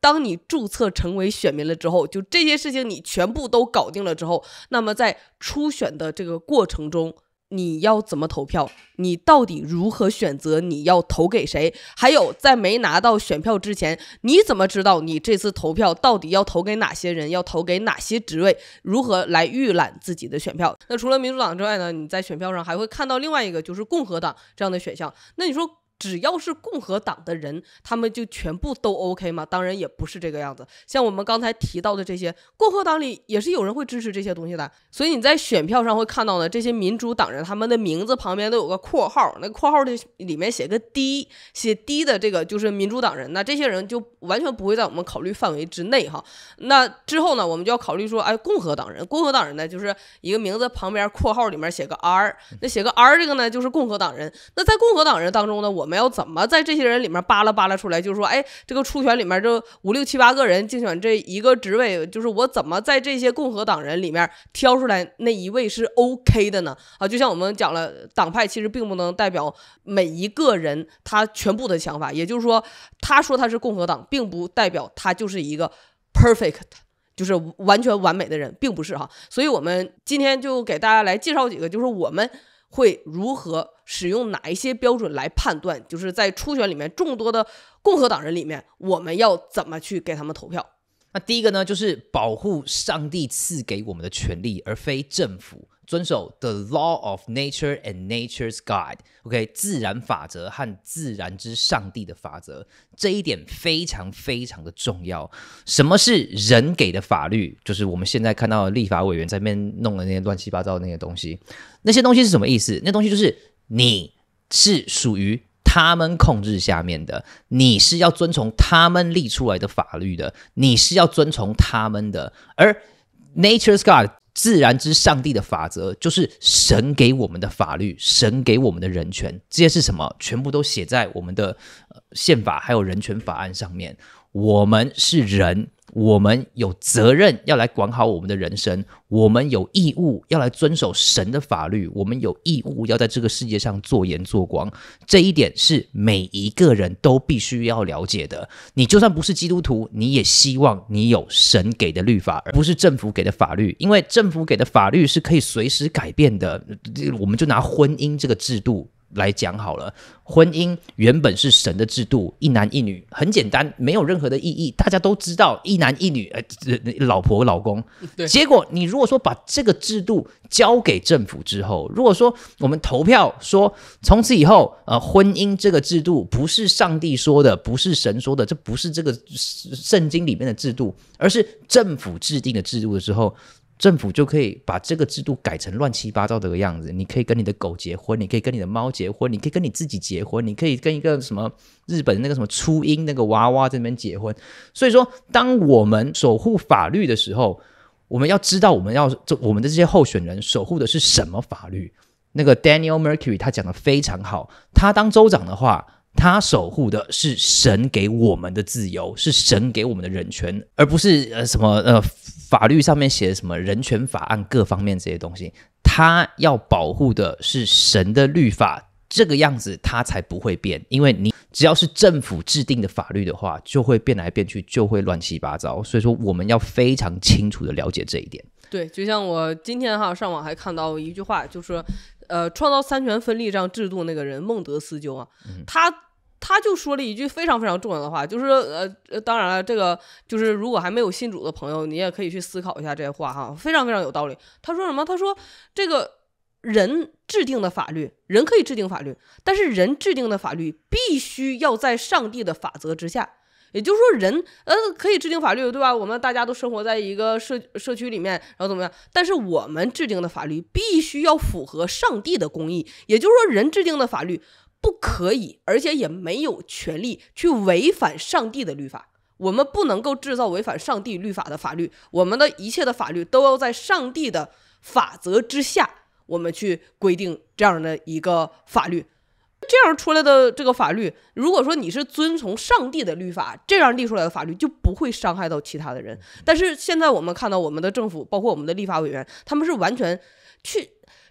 当你注册成为选民了之后，就这些事情你全部都搞定了之后，那么在初选的这个过程中，你要怎么投票？你到底如何选择？你要投给谁？还有，在没拿到选票之前，你怎么知道你这次投票到底要投给哪些人？要投给哪些职位？如何来预览自己的选票？那除了民主党之外呢？你在选票上还会看到另外一个就是共和党这样的选项。那你说？只要是共和党的人，他们就全部都 OK 吗？当然也不是这个样子。像我们刚才提到的这些共和党里，也是有人会支持这些东西的。所以你在选票上会看到呢，这些民主党人他们的名字旁边都有个括号，那括号的里面写个 D，写 D 的这个就是民主党人。那这些人就完全不会在我们考虑范围之内哈。那之后呢，我们就要考虑说，哎，共和党人，共和党人呢，就是一个名字旁边括号里面写个 R，那写个 R 这个呢，就是共和党人。那在共和党人当中呢，我。我们要怎么在这些人里面扒拉扒拉出来？就是说，哎，这个初选里面这五六七八个人竞选这一个职位，就是我怎么在这些共和党人里面挑出来那一位是 OK 的呢？啊，就像我们讲了，党派其实并不能代表每一个人他全部的想法，也就是说，他说他是共和党，并不代表他就是一个 perfect，就是完全完美的人，并不是哈。所以我们今天就给大家来介绍几个，就是我们。会如何使用哪一些标准来判断？就是在初选里面众多的共和党人里面，我们要怎么去给他们投票？那第一个呢，就是保护上帝赐给我们的权利，而非政府遵守 the law of nature and nature's guide。OK，自然法则和自然之上帝的法则，这一点非常非常的重要。什么是人给的法律？就是我们现在看到立法委员在那边弄的那些乱七八糟那些东西，那些东西是什么意思？那东西就是你是属于。他们控制下面的，你是要遵从他们立出来的法律的，你是要遵从他们的。而 nature god 自然之上帝的法则，就是神给我们的法律，神给我们的人权，这些是什么？全部都写在我们的宪法还有人权法案上面。我们是人，我们有责任要来管好我们的人生，我们有义务要来遵守神的法律，我们有义务要在这个世界上做盐做光。这一点是每一个人都必须要了解的。你就算不是基督徒，你也希望你有神给的律法，而不是政府给的法律，因为政府给的法律是可以随时改变的。我们就拿婚姻这个制度。来讲好了，婚姻原本是神的制度，一男一女很简单，没有任何的意义。大家都知道，一男一女，呃，老婆老公。结果，你如果说把这个制度交给政府之后，如果说我们投票说，从此以后，呃，婚姻这个制度不是上帝说的，不是神说的，这不是这个圣经里面的制度，而是政府制定的制度的时候。政府就可以把这个制度改成乱七八糟的个样子。你可以跟你的狗结婚，你可以跟你的猫结婚，你可以跟你自己结婚，你可以跟一个什么日本那个什么初音那个娃娃在那边结婚。所以说，当我们守护法律的时候，我们要知道我们要我们的这些候选人守护的是什么法律。那个 Daniel Mercury 他讲的非常好，他当州长的话。他守护的是神给我们的自由，是神给我们的人权，而不是呃什么呃法律上面写的什么人权法案各方面这些东西。他要保护的是神的律法，这个样子他才不会变。因为你只要是政府制定的法律的话，就会变来变去，就会乱七八糟。所以说，我们要非常清楚的了解这一点。对，就像我今天哈上网还看到一句话，就是。呃，创造三权分立这样制度那个人孟德斯鸠啊，他他就说了一句非常非常重要的话，就是呃，当然了，这个就是如果还没有信主的朋友，你也可以去思考一下这些话哈，非常非常有道理。他说什么？他说这个人制定的法律，人可以制定法律，但是人制定的法律必须要在上帝的法则之下。也就是说，人呃可以制定法律，对吧？我们大家都生活在一个社社区里面，然后怎么样？但是我们制定的法律必须要符合上帝的公义。也就是说，人制定的法律不可以，而且也没有权利去违反上帝的律法。我们不能够制造违反上帝律法的法律。我们的一切的法律都要在上帝的法则之下，我们去规定这样的一个法律。这样出来的这个法律，如果说你是遵从上帝的律法，这样立出来的法律就不会伤害到其他的人。但是现在我们看到我们的政府，包括我们的立法委员，他们是完全去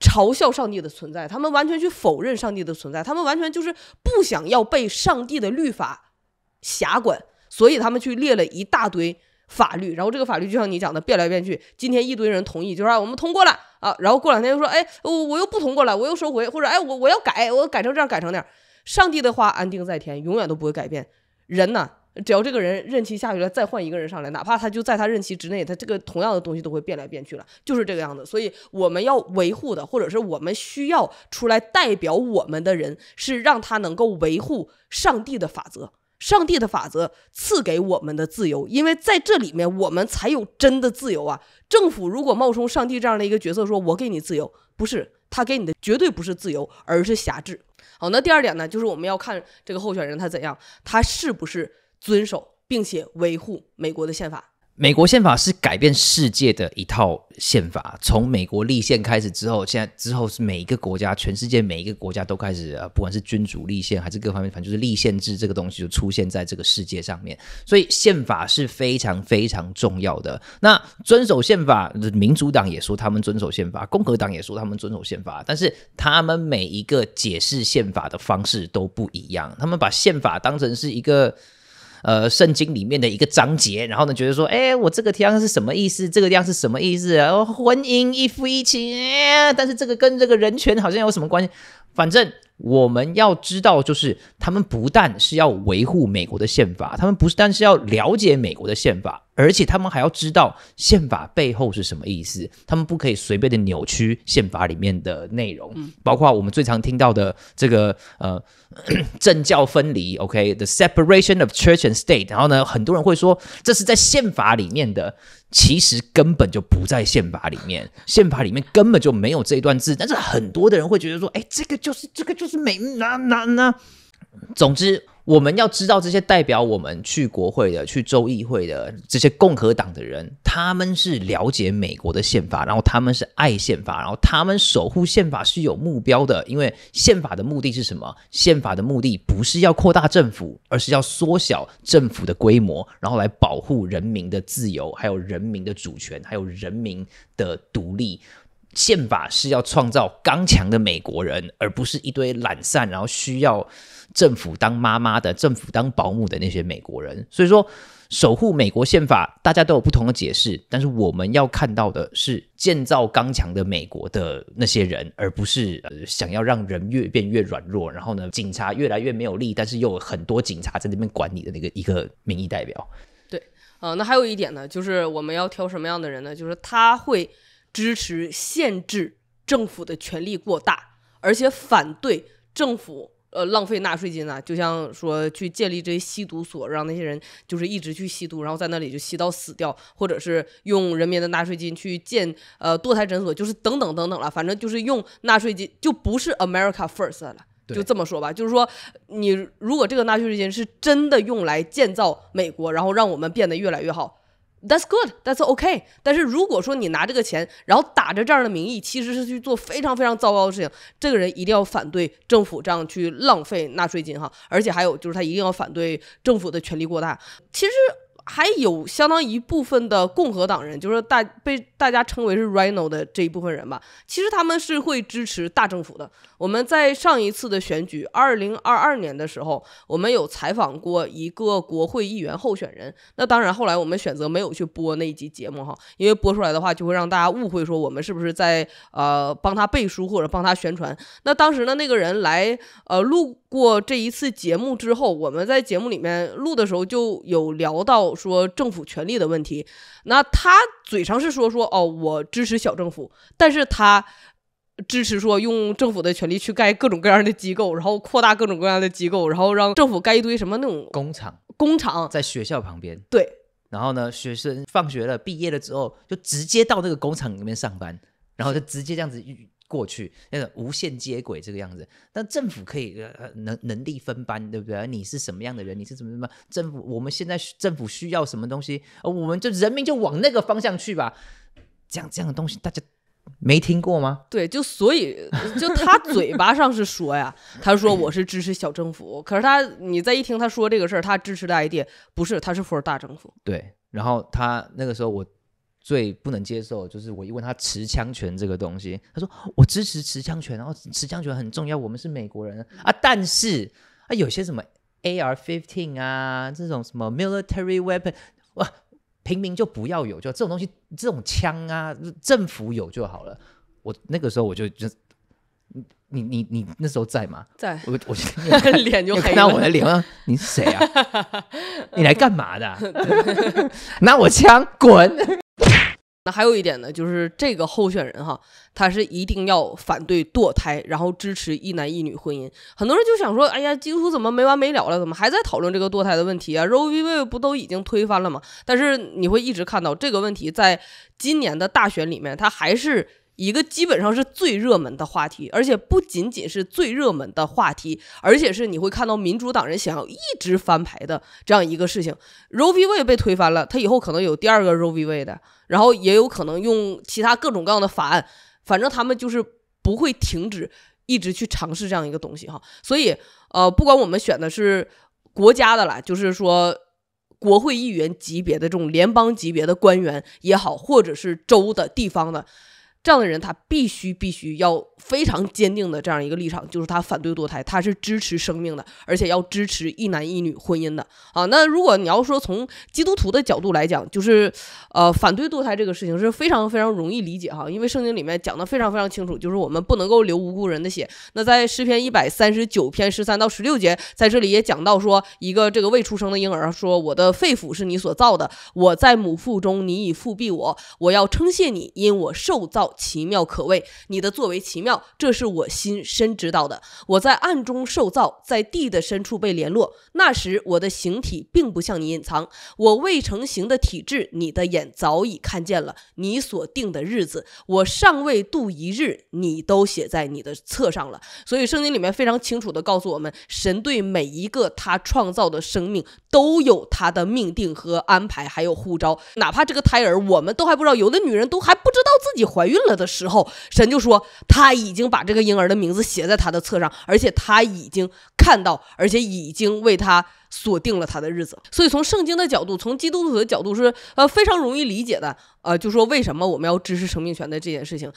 嘲笑上帝的存在，他们完全去否认上帝的存在，他们完全就是不想要被上帝的律法辖管，所以他们去列了一大堆法律，然后这个法律就像你讲的变来变去，今天一堆人同意，就说我们通过了。啊，然后过两天又说，哎，我我又不同过来，我又收回，或者哎，我我要改，我改成这样，改成那样。上帝的话安定在天，永远都不会改变。人呢，只要这个人任期下去了，再换一个人上来，哪怕他就在他任期之内，他这个同样的东西都会变来变去了，就是这个样子。所以我们要维护的，或者是我们需要出来代表我们的人，是让他能够维护上帝的法则。上帝的法则赐给我们的自由，因为在这里面我们才有真的自由啊！政府如果冒充上帝这样的一个角色，说我给你自由，不是他给你的，绝对不是自由，而是辖制。好，那第二点呢，就是我们要看这个候选人他怎样，他是不是遵守并且维护美国的宪法。美国宪法是改变世界的一套宪法。从美国立宪开始之后，现在之后是每一个国家，全世界每一个国家都开始啊，不管是君主立宪还是各方面，反正就是立宪制这个东西就出现在这个世界上面。所以宪法是非常非常重要的。那遵守宪法，民主党也说他们遵守宪法，共和党也说他们遵守宪法，但是他们每一个解释宪法的方式都不一样。他们把宪法当成是一个。呃，圣经里面的一个章节，然后呢，觉得说，哎，我这个方是什么意思？这个方是什么意思后婚姻一夫一妻，但是这个跟这个人权好像有什么关系？反正我们要知道，就是他们不但是要维护美国的宪法，他们不但是要了解美国的宪法。而且他们还要知道宪法背后是什么意思，他们不可以随便的扭曲宪法里面的内容。包括我们最常听到的这个呃 政教分离，OK，the separation of church and state。然后呢，很多人会说这是在宪法里面的，其实根本就不在宪法里面，宪法里面根本就没有这一段字。但是很多的人会觉得说，哎，这个就是这个就是美，那那那，总之。我们要知道，这些代表我们去国会的、去州议会的这些共和党的人，他们是了解美国的宪法，然后他们是爱宪法，然后他们守护宪法是有目标的。因为宪法的目的是什么？宪法的目的不是要扩大政府，而是要缩小政府的规模，然后来保护人民的自由，还有人民的主权，还有人民的独立。宪法是要创造刚强的美国人，而不是一堆懒散，然后需要政府当妈妈的、政府当保姆的那些美国人。所以说，守护美国宪法，大家都有不同的解释，但是我们要看到的是建造刚强的美国的那些人，而不是想要让人越变越软弱，然后呢，警察越来越没有力，但是又很多警察在那边管你的那个一个民意代表。对，呃，那还有一点呢，就是我们要挑什么样的人呢？就是他会。支持限制政府的权力过大，而且反对政府呃浪费纳税金呢？就像说去建立这些吸毒所，让那些人就是一直去吸毒，然后在那里就吸到死掉，或者是用人民的纳税金去建呃堕胎诊所，就是等等等等了。反正就是用纳税金就不是 America First 了，就这么说吧。就是说你如果这个纳税金是真的用来建造美国，然后让我们变得越来越好。That's good. That's okay. 但是如果说你拿这个钱，然后打着这样的名义，其实是去做非常非常糟糕的事情，这个人一定要反对政府这样去浪费纳税金哈。而且还有就是他一定要反对政府的权力过大。其实还有相当一部分的共和党人，就是大被。大家称为是 r i n o 的这一部分人吧，其实他们是会支持大政府的。我们在上一次的选举，二零二二年的时候，我们有采访过一个国会议员候选人。那当然，后来我们选择没有去播那一集节目哈，因为播出来的话就会让大家误会说我们是不是在呃帮他背书或者帮他宣传。那当时呢，那个人来呃录过这一次节目之后，我们在节目里面录的时候就有聊到说政府权力的问题。那他嘴上是说说。哦，我支持小政府，但是他支持说用政府的权力去盖各种各样的机构，然后扩大各种各样的机构，然后让政府盖一堆什么那种工厂，工厂在学校旁边，对，然后呢，学生放学了，毕业了之后就直接到那个工厂里面上班，然后就直接这样子。过去那个无限接轨这个样子，但政府可以呃能能力分班，对不对？你是什么样的人，你是怎么怎么？政府我们现在政府需要什么东西，呃，我们就人民就往那个方向去吧。这样这样的东西大家没听过吗？对，就所以就他嘴巴上是说呀，他说我是支持小政府，可是他你再一听他说这个事儿，他支持的 ID e a 不是，他是 for 大政府。对，然后他那个时候我。最不能接受就是我一问他持枪权这个东西，他说我支持持枪权，然后持枪权很重要，我们是美国人啊。但是啊，有些什么 AR fifteen 啊，这种什么 military weapon 哇，平民就不要有，就这种东西，这种枪啊，政府有就好了。我那个时候我就就你你你你那时候在吗？在。我我 脸就看到我的脸吗？你是谁啊？你来干嘛的？拿我枪滚！那还有一点呢，就是这个候选人哈，他是一定要反对堕胎，然后支持一男一女婚姻。很多人就想说，哎呀，基督徒怎么没完没了了？怎么还在讨论这个堕胎的问题啊？Roe v. Wade 不都已经推翻了吗？但是你会一直看到这个问题，在今年的大选里面，它还是。一个基本上是最热门的话题，而且不仅仅是最热门的话题，而且是你会看到民主党人想要一直翻牌的这样一个事情。Roe 罗 v 卫被推翻了，他以后可能有第二个 Roe 罗 v 卫的，然后也有可能用其他各种各样的法案，反正他们就是不会停止，一直去尝试这样一个东西哈。所以呃，不管我们选的是国家的啦，就是说国会议员级别的这种联邦级别的官员也好，或者是州的地方的。这样的人，他必须必须要非常坚定的这样一个立场，就是他反对堕胎，他是支持生命的，而且要支持一男一女婚姻的。啊。那如果你要说从基督徒的角度来讲，就是，呃，反对堕胎这个事情是非常非常容易理解哈，因为圣经里面讲的非常非常清楚，就是我们不能够流无辜人的血。那在诗篇一百三十九篇十三到十六节，在这里也讲到说，一个这个未出生的婴儿说：“我的肺腑是你所造的，我在母腹中，你已复辟我，我要称谢你，因我受造。”奇妙可畏，你的作为奇妙，这是我心深知道的。我在暗中受造，在地的深处被联络。那时我的形体并不像你隐藏，我未成形的体质，你的眼早已看见了。你所定的日子，我尚未度一日，你都写在你的册上了。所以圣经里面非常清楚的告诉我们，神对每一个他创造的生命都有他的命定和安排，还有护招。哪怕这个胎儿，我们都还不知道，有的女人都还不知道自己怀孕。了的时候，神就说他已经把这个婴儿的名字写在他的册上，而且他已经看到，而且已经为他锁定了他的日子。所以从圣经的角度，从基督徒的角度是呃非常容易理解的。呃，就说为什么我们要支持生命权的这件事情。